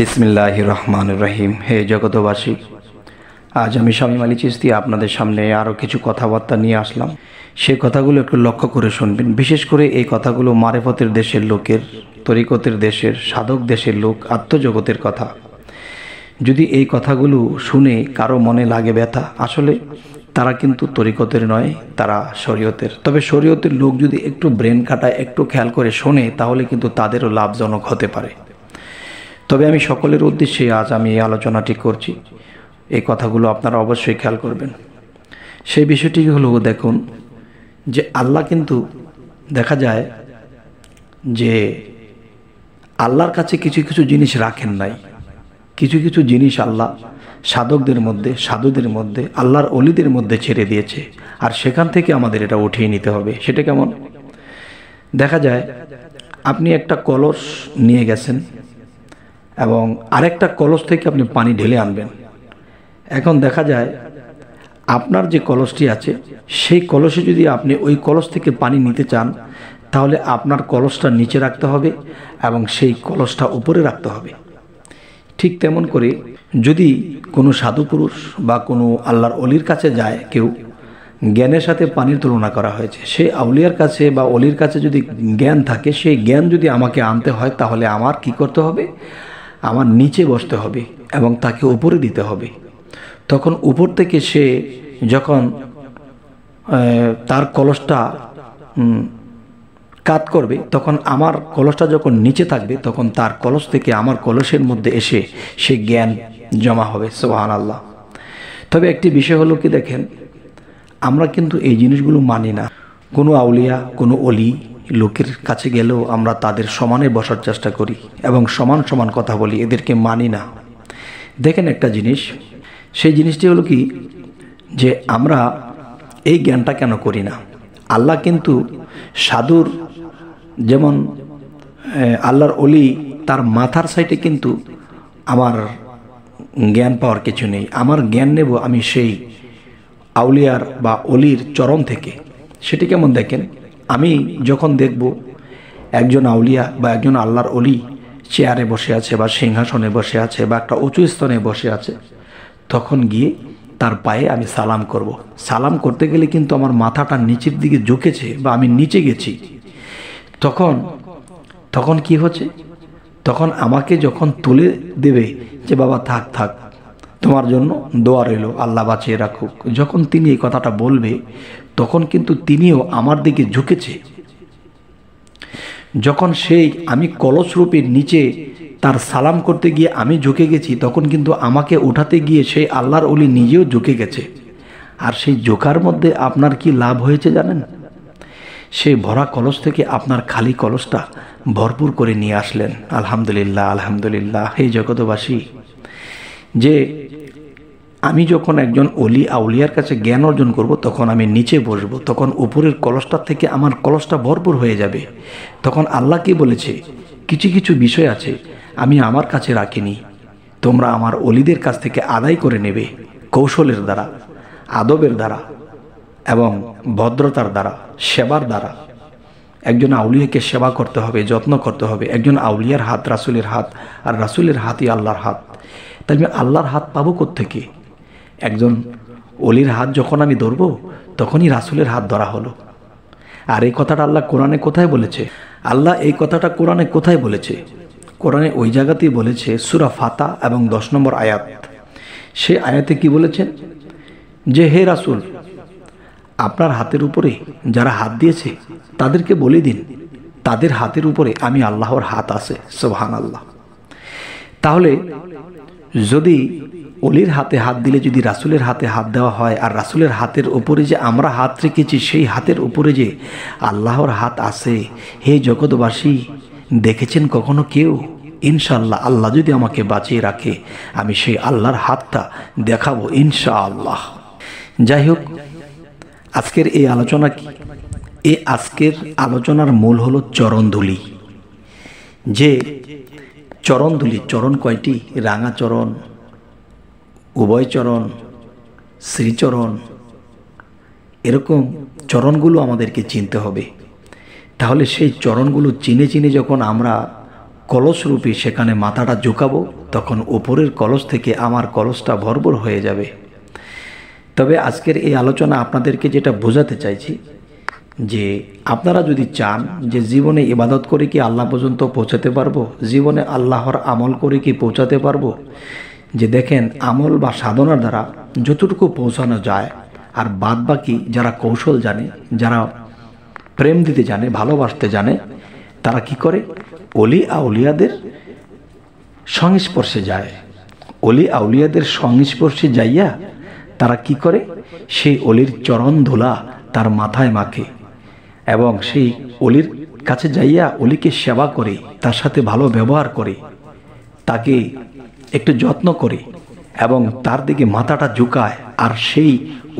বিসমিল্লাহ রহমান রহিম হে জগতবাসী আজ আমি স্বামী মালি চিস্তি আপনাদের সামনে আরও কিছু কথাবার্তা নিয়ে আসলাম সে কথাগুলো একটু লক্ষ্য করে শুনবেন বিশেষ করে এই কথাগুলো মারেফতের দেশের লোকের তরিকতের দেশের সাধক দেশের লোক আত্মজগতের কথা যদি এই কথাগুলো শুনে কারো মনে লাগে ব্যথা আসলে তারা কিন্তু তরিকতের নয় তারা শরীয়তের তবে শরীয়তের লোক যদি একটু ব্রেন কাটায় একটু খেয়াল করে শোনে তাহলে কিন্তু তাদেরও লাভজনক হতে পারে তবে আমি সকলের উদ্দেশ্যে আজ আমি এই আলোচনাটি করছি এই কথাগুলো আপনারা অবশ্যই খেয়াল করবেন সেই বিষয়টি হলো দেখুন যে আল্লাহ কিন্তু দেখা যায় যে আল্লাহর কাছে কিছু কিছু জিনিস রাখেন নাই কিছু কিছু জিনিস আল্লাহ সাধকদের মধ্যে সাধুদের মধ্যে আল্লাহর অলিদের মধ্যে ছেড়ে দিয়েছে আর সেখান থেকে আমাদের এটা উঠিয়ে নিতে হবে সেটা কেমন দেখা যায় আপনি একটা কলস নিয়ে গেছেন এবং আরেকটা কলস থেকে আপনি পানি ঢেলে আনবেন এখন দেখা যায় আপনার যে কলসটি আছে সেই কলসে যদি আপনি ওই কলস থেকে পানি নিতে চান তাহলে আপনার কলসটা নিচে রাখতে হবে এবং সেই কলসটা উপরে রাখতে হবে ঠিক তেমন করে যদি কোনো সাধু পুরুষ বা কোনো আল্লাহর অলির কাছে যায় কেউ জ্ঞানের সাথে পানির তুলনা করা হয়েছে সে আউলিয়ার কাছে বা অলির কাছে যদি জ্ঞান থাকে সেই জ্ঞান যদি আমাকে আনতে হয় তাহলে আমার কি করতে হবে আমার নিচে বসতে হবে এবং তাকে উপরে দিতে হবে তখন উপর থেকে সে যখন তার কলসটা কাত করবে তখন আমার কলসটা যখন নিচে থাকবে তখন তার কলস থেকে আমার কলসের মধ্যে এসে সে জ্ঞান জমা হবে সোহান আল্লাহ তবে একটি বিষয় হলো কি দেখেন আমরা কিন্তু এই জিনিসগুলো মানি না কোনো আউলিয়া কোনো অলি লোকের কাছে গেলেও আমরা তাদের সমানে বসার চেষ্টা করি এবং সমান সমান কথা বলি এদেরকে মানি না দেখেন একটা জিনিস সেই জিনিসটি হলো কি যে আমরা এই জ্ঞানটা কেন করি না আল্লাহ কিন্তু সাধুর যেমন আল্লাহর অলি তার মাথার সাইডে কিন্তু আমার জ্ঞান পাওয়ার কিছু নেই আমার জ্ঞান নেব আমি সেই আউলিয়ার বা অলির চরণ থেকে সেটি কেমন দেখেন আমি যখন দেখব একজন আউলিয়া বা একজন আল্লাহর অলি চেয়ারে বসে আছে বা সিংহাসনে বসে আছে বা একটা উঁচু স্তনে বসে আছে তখন গিয়ে তার পায়ে আমি সালাম করব। সালাম করতে গেলে কিন্তু আমার মাথাটা নিচের দিকে ঝুঁকেছে বা আমি নিচে গেছি তখন তখন কি হচ্ছে তখন আমাকে যখন তুলে দেবে যে বাবা থাক থাক তোমার জন্য দোয়া রইল আল্লাহ বাঁচিয়ে রাখুক যখন তিনি এই কথাটা বলবে তখন কিন্তু তিনিও আমার দিকে ঝুঁকেছে যখন সেই আমি কলসরূপের নিচে তার সালাম করতে গিয়ে আমি ঝুঁকে গেছি তখন কিন্তু আমাকে উঠাতে গিয়ে সেই আল্লাহর অলি নিজেও ঝুঁকে গেছে আর সেই ঝোঁকার মধ্যে আপনার কি লাভ হয়েছে জানেন সেই ভরা কলস থেকে আপনার খালি কলসটা ভরপুর করে নিয়ে আসলেন আলহামদুলিল্লাহ আলহামদুলিল্লাহ হে জগতবাসী যে আমি যখন একজন অলি আউলিয়ার কাছে জ্ঞান অর্জন করব তখন আমি নিচে বসব তখন উপরের কলসটার থেকে আমার কলসটা ভরপুর হয়ে যাবে তখন আল্লাহ কি বলেছে কিছু কিছু বিষয় আছে আমি আমার কাছে রাখিনি তোমরা আমার অলিদের কাছ থেকে আদায় করে নেবে কৌশলের দ্বারা আদবের দ্বারা এবং ভদ্রতার দ্বারা সেবার দ্বারা একজন আউলিয়াকে সেবা করতে হবে যত্ন করতে হবে একজন আউলিয়ার হাত রাসুলের হাত আর রাসুলের হাতই আল্লাহর হাত তাহলে আল্লাহর হাত পাবো কোথেকে থেকে একজন অলির হাত যখন আমি ধরব তখনই রাসুলের হাত ধরা হলো আর এই কথাটা আল্লাহ কোরআনে কোথায় বলেছে আল্লাহ এই কথাটা কোরআনে কোথায় বলেছে কোরআনে ওই জায়গাতেই বলেছে সুরা ফাতা এবং দশ নম্বর আয়াত সে আয়াতে কি বলেছেন যে হে রাসুল আপনার হাতের উপরে যারা হাত দিয়েছে তাদেরকে বলে দিন তাদের হাতের উপরে আমি আল্লাহর হাত আছে সোহান আল্লাহ তাহলে যদি অলির হাতে হাত দিলে যদি রাসুলের হাতে হাত দেওয়া হয় আর রাসুলের হাতের উপরে যে আমরা হাত রেখেছি সেই হাতের উপরে যে আল্লাহর হাত আছে হে জগৎবাসী দেখেছেন কখনো কেউ ইনশাল্লাহ আল্লাহ যদি আমাকে বাঁচিয়ে রাখে আমি সেই আল্লাহর হাতটা দেখাবো ইনশা আল্লাহ যাই হোক আজকের এই আলোচনা কি এ আজকের আলোচনার মূল হলো চরণধুলি যে চরণধুলি চরণ কয়টি রাঙা চরণ উভয়চরণ শ্রীচরণ এরকম চরণগুলো আমাদেরকে চিনতে হবে তাহলে সেই চরণগুলো চিনে চিনে যখন আমরা কলসরূপী সেখানে মাথাটা ঝুঁকাবো তখন ওপরের কলস থেকে আমার কলসটা ভরবর হয়ে যাবে তবে আজকের এই আলোচনা আপনাদেরকে যেটা বোঝাতে চাইছি যে আপনারা যদি চান যে জীবনে ইবাদত করে কি আল্লাহ পর্যন্ত পৌঁছাতে পারবো জীবনে আল্লাহর আমল করে কি পৌঁছাতে পারবো যে দেখেন আমল বা সাধনার দ্বারা যতটুকু পৌঁছানো যায় আর বাদ বাকি যারা কৌশল জানে যারা প্রেম দিতে জানে ভালোবাসতে জানে তারা কি করে অলি আউলিয়াদের সংস্পর্শে যায় অলি আউলিয়াদের সংস্পর্শে যাইয়া তারা কি করে সেই অলির চরণ ধুলা তার মাথায় মাখে এবং সেই অলির কাছে যাইয়া অলিকে সেবা করে তার সাথে ভালো ব্যবহার করে তাকে একটু যত্ন করি এবং তার দিকে মাথাটা ঝুঁকায় আর সেই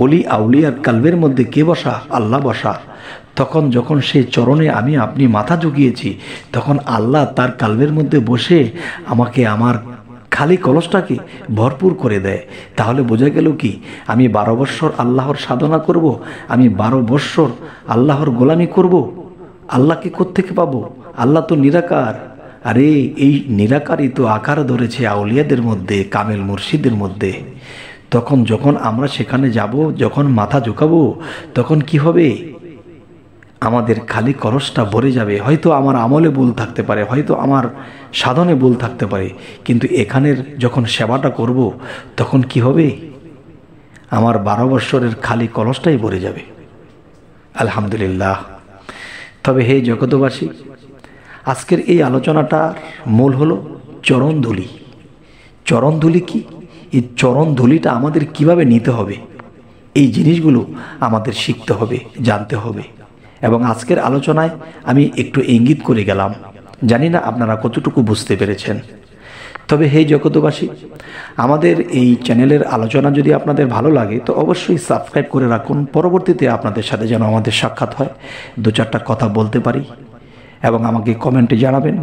অলি আউলিয়ার কালবের মধ্যে কে বসা আল্লাহ বসা তখন যখন সেই চরণে আমি আপনি মাথা ঝুঁকিয়েছি তখন আল্লাহ তার কালবের মধ্যে বসে আমাকে আমার খালি কলসটাকে ভরপুর করে দেয় তাহলে বোঝা গেল কি আমি বারো বৎসর আল্লাহর সাধনা করব। আমি বারো বৎসর আল্লাহর গোলামি করব। আল্লাহকে কোত্থেকে পাবো আল্লাহ তো নিরাকার আরে এই নীলাকারই তো আকার ধরেছে আউলিয়াদের মধ্যে কামেল মুর্শিদের মধ্যে তখন যখন আমরা সেখানে যাব যখন মাথা ঝুঁকাবো তখন কি হবে আমাদের খালি করসটা ভরে যাবে হয়তো আমার আমলে ভুল থাকতে পারে হয়তো আমার সাধনে ভুল থাকতে পারে কিন্তু এখানের যখন সেবাটা করব তখন কি হবে আমার বারো বৎসরের খালি কলসটাই ভরে যাবে আলহামদুলিল্লাহ তবে হে জগতবাসী আজকের এই আলোচনাটার মূল হলো চরণধুলি চরণধুলি কি এই চরণধুলিটা আমাদের কিভাবে নিতে হবে এই জিনিসগুলো আমাদের শিখতে হবে জানতে হবে এবং আজকের আলোচনায় আমি একটু ইঙ্গিত করে গেলাম জানি না আপনারা কতটুকু বুঝতে পেরেছেন তবে হে জগতবাসী আমাদের এই চ্যানেলের আলোচনা যদি আপনাদের ভালো লাগে তো অবশ্যই সাবস্ক্রাইব করে রাখুন পরবর্তীতে আপনাদের সাথে যেন আমাদের সাক্ষাৎ হয় দু চারটা কথা বলতে পারি এবং আমাকে কমেন্টে জানাবেন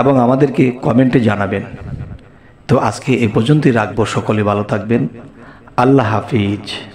এবং আমাদেরকে কমেন্টে জানাবেন তো আজকে এ পর্যন্তই রাখবো সকলে ভালো থাকবেন আল্লাহ হাফিজ